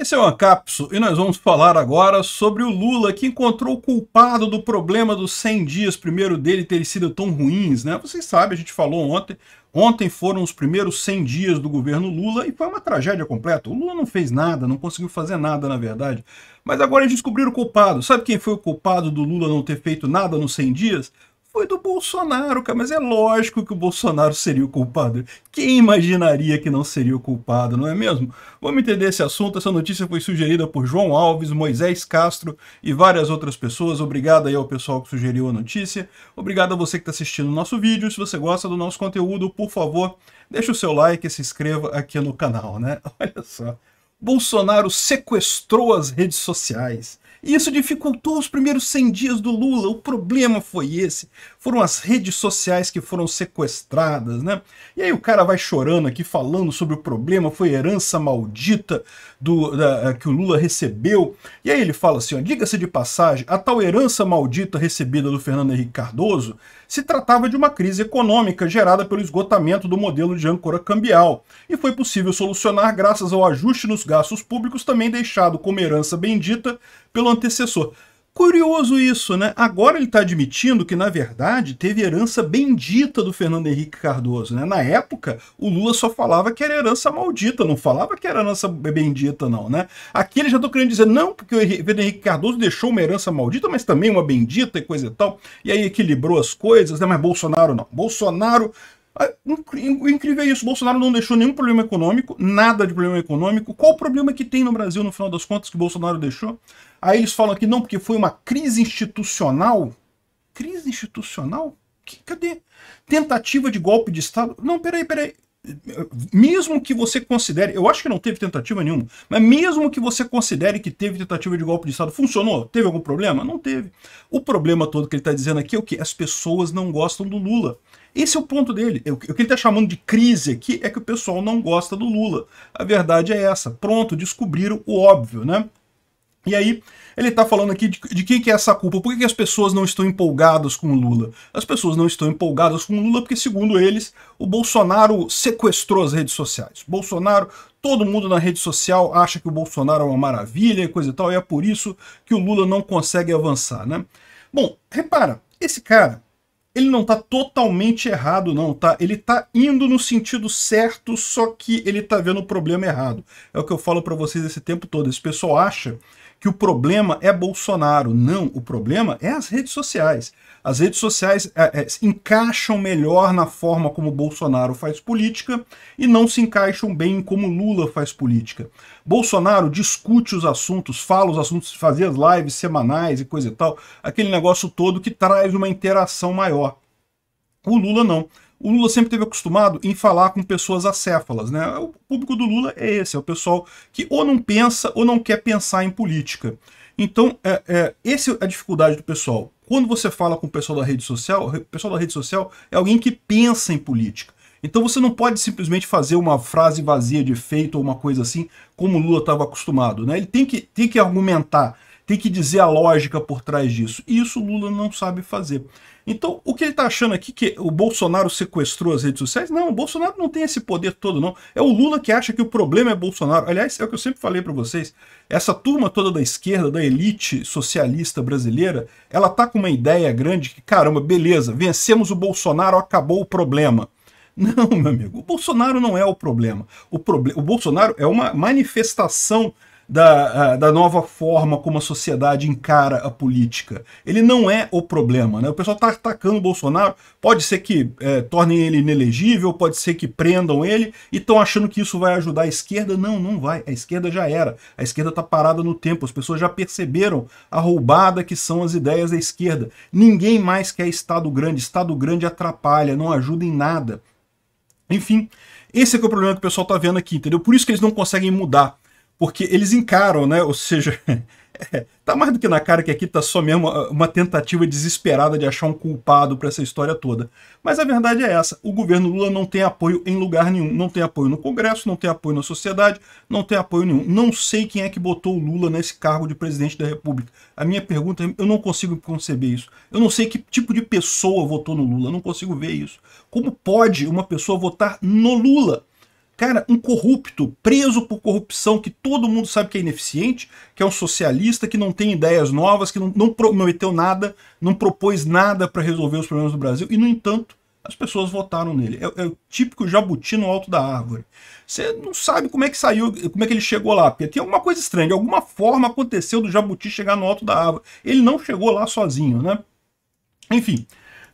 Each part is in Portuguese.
Esse é o Ancapso e nós vamos falar agora sobre o Lula que encontrou o culpado do problema dos 100 dias primeiro dele terem sido tão ruins, né? Vocês sabem, a gente falou ontem, ontem foram os primeiros 100 dias do governo Lula e foi uma tragédia completa. O Lula não fez nada, não conseguiu fazer nada, na verdade. Mas agora eles descobriram o culpado. Sabe quem foi o culpado do Lula não ter feito nada nos 100 dias? foi do Bolsonaro, cara. Mas é lógico que o Bolsonaro seria o culpado. Quem imaginaria que não seria o culpado, não é mesmo? Vamos entender esse assunto. Essa notícia foi sugerida por João Alves, Moisés Castro e várias outras pessoas. Obrigado aí ao pessoal que sugeriu a notícia. Obrigado a você que está assistindo o nosso vídeo. Se você gosta do nosso conteúdo, por favor, deixa o seu like e se inscreva aqui no canal, né? Olha só. Bolsonaro sequestrou as redes sociais. E isso dificultou os primeiros 100 dias do Lula. O problema foi esse. Foram as redes sociais que foram sequestradas, né? E aí o cara vai chorando aqui, falando sobre o problema. Foi herança maldita do, da, eh, que o Lula recebeu. E aí ele fala assim, diga-se de passagem, a tal herança maldita recebida do Fernando Henrique Cardoso se tratava de uma crise econômica gerada pelo esgotamento do modelo de âncora cambial. E foi possível solucionar graças ao ajuste nos gastos públicos também deixado como herança bendita pelo antecessor. Curioso isso, né? Agora ele está admitindo que, na verdade, teve herança bendita do Fernando Henrique Cardoso. Né? Na época, o Lula só falava que era herança maldita, não falava que era herança bendita, não, né? Aqui ele já está querendo dizer, não, porque o Fernando Henrique Cardoso deixou uma herança maldita, mas também uma bendita e coisa e tal. E aí equilibrou as coisas, né? Mas Bolsonaro não. Bolsonaro ah, Incrível é isso, Bolsonaro não deixou nenhum problema econômico, nada de problema econômico. Qual o problema que tem no Brasil, no final das contas, que Bolsonaro deixou? Aí eles falam que não, porque foi uma crise institucional. Crise institucional? Que, cadê? Tentativa de golpe de Estado? Não, peraí, peraí. Mesmo que você considere, eu acho que não teve tentativa nenhuma, mas mesmo que você considere que teve tentativa de golpe de Estado, funcionou? Teve algum problema? Não teve. O problema todo que ele está dizendo aqui é o que? As pessoas não gostam do Lula. Esse é o ponto dele. É é o que ele está chamando de crise aqui é que o pessoal não gosta do Lula. A verdade é essa. Pronto, descobriram o óbvio, né? E aí, ele está falando aqui de, de que é essa culpa, por que, que as pessoas não estão empolgadas com o Lula? As pessoas não estão empolgadas com o Lula porque, segundo eles, o Bolsonaro sequestrou as redes sociais. Bolsonaro, todo mundo na rede social acha que o Bolsonaro é uma maravilha e coisa e tal, e é por isso que o Lula não consegue avançar, né? Bom, repara, esse cara, ele não está totalmente errado não, tá? Ele está indo no sentido certo, só que ele está vendo o problema errado. É o que eu falo para vocês esse tempo todo, esse pessoal acha que o problema é Bolsonaro. Não, o problema é as redes sociais. As redes sociais é, é, encaixam melhor na forma como Bolsonaro faz política e não se encaixam bem em como Lula faz política. Bolsonaro discute os assuntos, fala os assuntos, fazia as lives semanais e coisa e tal, aquele negócio todo que traz uma interação maior. O Lula não o Lula sempre teve acostumado em falar com pessoas acéfalas, né? O público do Lula é esse, é o pessoal que ou não pensa ou não quer pensar em política. Então, é, é, essa é a dificuldade do pessoal. Quando você fala com o pessoal da rede social, o pessoal da rede social é alguém que pensa em política. Então você não pode simplesmente fazer uma frase vazia de efeito ou uma coisa assim, como o Lula estava acostumado. Né? Ele tem que, tem que argumentar tem que dizer a lógica por trás disso. E isso Lula não sabe fazer. Então, o que ele está achando aqui que o Bolsonaro sequestrou as redes sociais? Não, o Bolsonaro não tem esse poder todo, não. É o Lula que acha que o problema é Bolsonaro. Aliás, é o que eu sempre falei para vocês. Essa turma toda da esquerda, da elite socialista brasileira, ela tá com uma ideia grande que, caramba, beleza, vencemos o Bolsonaro, acabou o problema. Não, meu amigo, o Bolsonaro não é o problema. O, proble o Bolsonaro é uma manifestação da, da nova forma como a sociedade encara a política. Ele não é o problema. Né? O pessoal está atacando o Bolsonaro, pode ser que é, tornem ele inelegível, pode ser que prendam ele, e estão achando que isso vai ajudar a esquerda. Não, não vai. A esquerda já era. A esquerda está parada no tempo. As pessoas já perceberam a roubada que são as ideias da esquerda. Ninguém mais quer Estado grande. Estado grande atrapalha, não ajuda em nada. Enfim, esse é, é o problema que o pessoal está vendo aqui, entendeu? Por isso que eles não conseguem mudar porque eles encaram, né? Ou seja, tá mais do que na cara que aqui tá só mesmo uma tentativa desesperada de achar um culpado para essa história toda. Mas a verdade é essa: o governo Lula não tem apoio em lugar nenhum. Não tem apoio no Congresso, não tem apoio na sociedade, não tem apoio nenhum. Não sei quem é que botou o Lula nesse cargo de presidente da República. A minha pergunta é: eu não consigo conceber isso. Eu não sei que tipo de pessoa votou no Lula, eu não consigo ver isso. Como pode uma pessoa votar no Lula? Cara, um corrupto, preso por corrupção, que todo mundo sabe que é ineficiente, que é um socialista, que não tem ideias novas, que não, não prometeu nada, não propôs nada para resolver os problemas do Brasil, e, no entanto, as pessoas votaram nele. É, é, o típico jabuti no alto da árvore. Você não sabe como é que saiu, como é que ele chegou lá, porque tem alguma coisa estranha, de alguma forma aconteceu do jabuti chegar no alto da árvore. Ele não chegou lá sozinho, né? Enfim.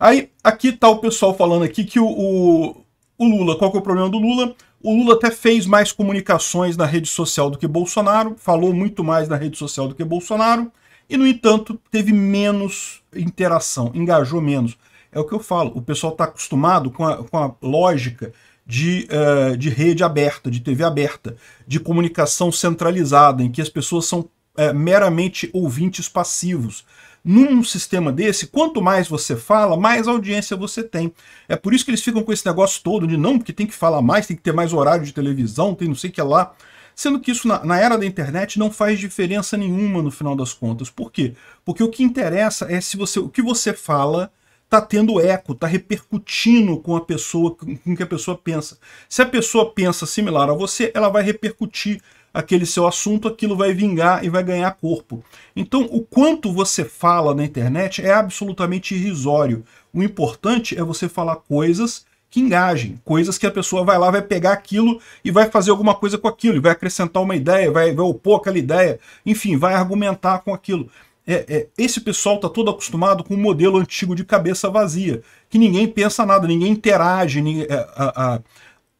Aí, aqui tá o pessoal falando aqui que o, o, o Lula, qual que é o problema do Lula? O Lula até fez mais comunicações na rede social do que Bolsonaro, falou muito mais na rede social do que Bolsonaro, e, no entanto, teve menos interação, engajou menos. É o que eu falo, o pessoal está acostumado com a, com a lógica de, uh, de rede aberta, de TV aberta, de comunicação centralizada, em que as pessoas são uh, meramente ouvintes passivos. Num sistema desse, quanto mais você fala, mais audiência você tem. É por isso que eles ficam com esse negócio todo de não, porque tem que falar mais, tem que ter mais horário de televisão, tem não sei o que lá. Sendo que isso, na, na era da internet, não faz diferença nenhuma no final das contas. Por quê? Porque o que interessa é se você, o que você fala tá tendo eco, tá repercutindo com a pessoa, com o que a pessoa pensa. Se a pessoa pensa similar a você, ela vai repercutir aquele seu assunto, aquilo vai vingar e vai ganhar corpo. Então, o quanto você fala na internet é absolutamente irrisório. O importante é você falar coisas que engajem, coisas que a pessoa vai lá, vai pegar aquilo e vai fazer alguma coisa com aquilo, vai acrescentar uma ideia, vai, vai opor aquela ideia, enfim, vai argumentar com aquilo. É, é, esse pessoal está todo acostumado com o um modelo antigo de cabeça vazia, que ninguém pensa nada, ninguém interage, ninguém, é, a, a,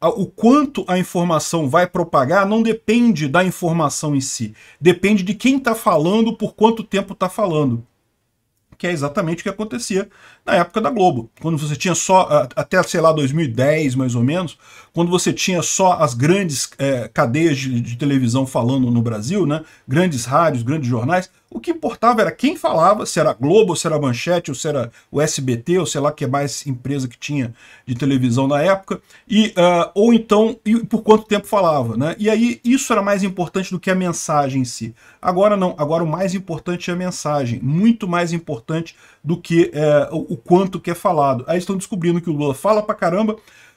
o quanto a informação vai propagar não depende da informação em si. Depende de quem está falando, por quanto tempo está falando. Que é exatamente o que acontecia na época da Globo. Quando você tinha só, até sei lá, 2010 mais ou menos, quando você tinha só as grandes é, cadeias de, de, televisão falando no Brasil, né? grandes rádios, grandes jornais, o que importava era quem falava, se era Globo, se era Manchete, ou se era o SBT, ou sei lá que mais empresa que tinha de televisão na época, e, uh, ou então e por quanto tempo falava. Né? E aí isso era mais importante do que a mensagem em si. Agora não, agora o mais importante é a mensagem, muito mais importante do que é, o, o quanto que é falado. Aí estão descobrindo que o Lula fala pra caramba,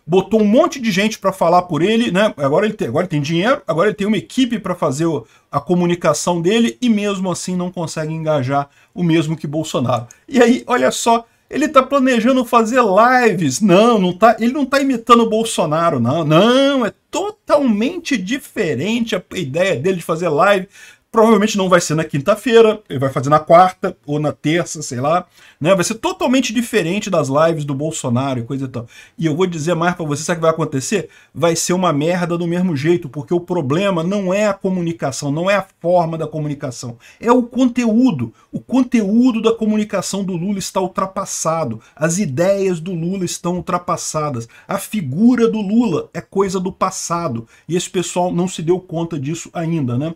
botou um monte de gente para falar por ele, né? Agora ele tem, agora ele tem dinheiro, agora ele tem uma equipe para fazer o, a comunicação dele e mesmo assim não consegue engajar o mesmo que Bolsonaro. E aí, olha só, ele está planejando fazer lives. Não, não tá, ele não está imitando o Bolsonaro, não. Não, é totalmente diferente a ideia dele de fazer live. Provavelmente não vai ser na quinta-feira, ele vai fazer na quarta ou na terça, sei lá. Né? Vai ser totalmente diferente das lives do Bolsonaro e coisa e tal. E eu vou dizer mais para você, sabe o que vai acontecer? Vai ser uma merda do mesmo jeito, porque o problema não é a comunicação, não é a forma da comunicação, é o conteúdo. O conteúdo da comunicação do Lula está ultrapassado, as ideias do Lula estão ultrapassadas, a figura do Lula é coisa do passado, e esse pessoal não se deu conta disso ainda, né?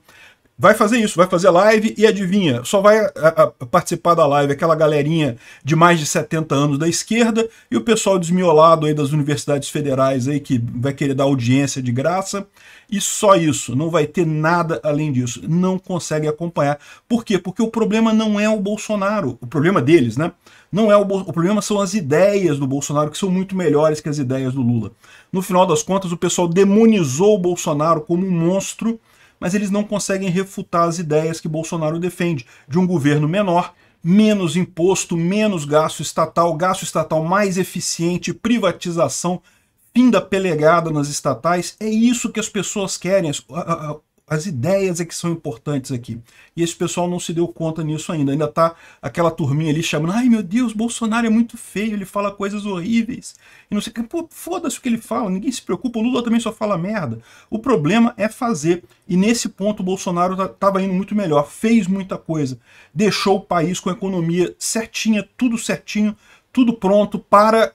vai fazer isso, vai fazer live e adivinha, só vai a, a participar da live aquela galerinha de mais de 70 anos da esquerda e o pessoal desmiolado aí das universidades federais aí que vai querer dar audiência de graça e só isso, não vai ter nada além disso, não consegue acompanhar. Por quê? Porque o problema não é o Bolsonaro, o problema deles, né? Não é o, o problema são as ideias do Bolsonaro que são muito melhores que as ideias do Lula. No final das contas, o pessoal demonizou o Bolsonaro como um monstro mas eles não conseguem refutar as ideias que Bolsonaro defende de um governo menor, menos imposto, menos gasto estatal, gasto estatal mais eficiente, privatização, fim da pelegada nas estatais. É isso que as pessoas querem. As ideias é que são importantes aqui. E esse pessoal não se deu conta nisso ainda. Ainda está aquela turminha ali chamando: ai meu Deus, Bolsonaro é muito feio, ele fala coisas horríveis. E não sei o que. Pô, foda-se o que ele fala, ninguém se preocupa. O Lula também só fala merda. O problema é fazer. E nesse ponto o Bolsonaro estava tá, indo muito melhor, fez muita coisa, deixou o país com a economia certinha, tudo certinho, tudo pronto para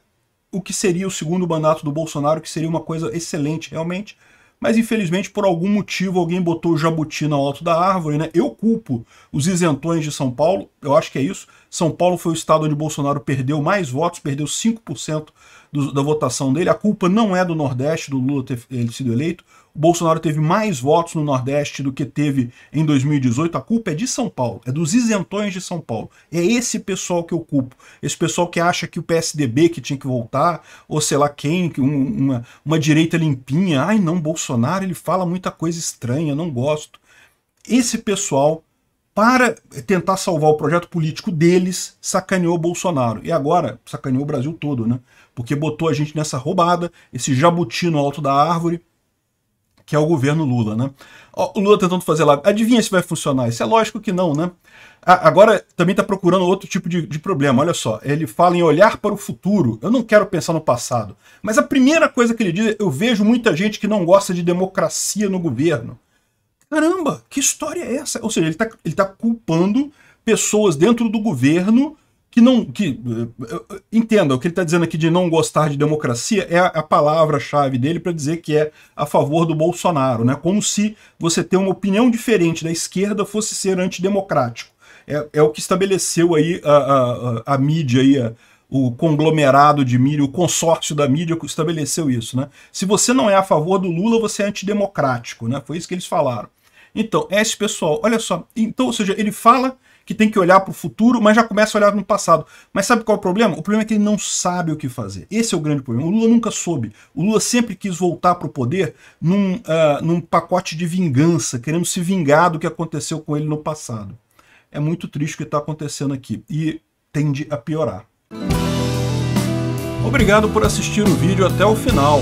o que seria o segundo mandato do Bolsonaro, que seria uma coisa excelente, realmente mas infelizmente por algum motivo alguém botou o jabuti no alto da árvore, né? Eu culpo os isentões de São Paulo, eu acho que é isso. São Paulo foi o estado onde Bolsonaro perdeu mais votos, perdeu 5% do, da votação dele. A culpa não é do Nordeste, do Lula ter ele sido eleito. Bolsonaro teve mais votos no Nordeste do que teve em 2018. A culpa é de São Paulo, é dos isentões de São Paulo. É esse pessoal que eu culpo. Esse pessoal que acha que o PSDB que tinha que voltar, ou sei lá quem, um, uma, uma direita limpinha. Ai não, Bolsonaro, ele fala muita coisa estranha, não gosto. Esse pessoal para tentar salvar o projeto político deles, sacaneou Bolsonaro. E agora sacaneou o Brasil todo, né? Porque botou a gente nessa roubada, esse jabuti no alto da árvore, que é o governo Lula, né? O Lula tentando fazer lá, adivinha se vai funcionar? Isso é lógico que não, né? Ah, agora também está procurando outro tipo de, de, problema. Olha só, ele fala em olhar para o futuro. Eu não quero pensar no passado. Mas a primeira coisa que ele diz é: eu vejo muita gente que não gosta de democracia no governo. Caramba, que história é essa? Ou seja, ele está ele tá culpando pessoas dentro do governo que não. que eh, Entenda, o que ele está dizendo aqui de não gostar de democracia é a, é a palavra-chave dele para dizer que é a favor do Bolsonaro, né? Como se você ter uma opinião diferente da esquerda fosse ser antidemocrático. É, é o que estabeleceu aí a, a, a mídia aí, a, o conglomerado de mídia, o consórcio da mídia estabeleceu isso, né? Se você não é a favor do Lula, você é antidemocrático, né? Foi isso que eles falaram. Então, é esse pessoal, olha só, então, ou seja, ele fala que tem que olhar para o futuro, mas já começa a olhar no passado. Mas sabe qual é o problema? O problema é que ele não sabe o que fazer. Esse é o grande problema. O Lula nunca soube. O Lula sempre quis voltar para o poder num, uh, num pacote de vingança, querendo se vingar do que aconteceu com ele no passado. É muito triste o que está acontecendo aqui e tende a piorar. Obrigado por assistir o vídeo até o final.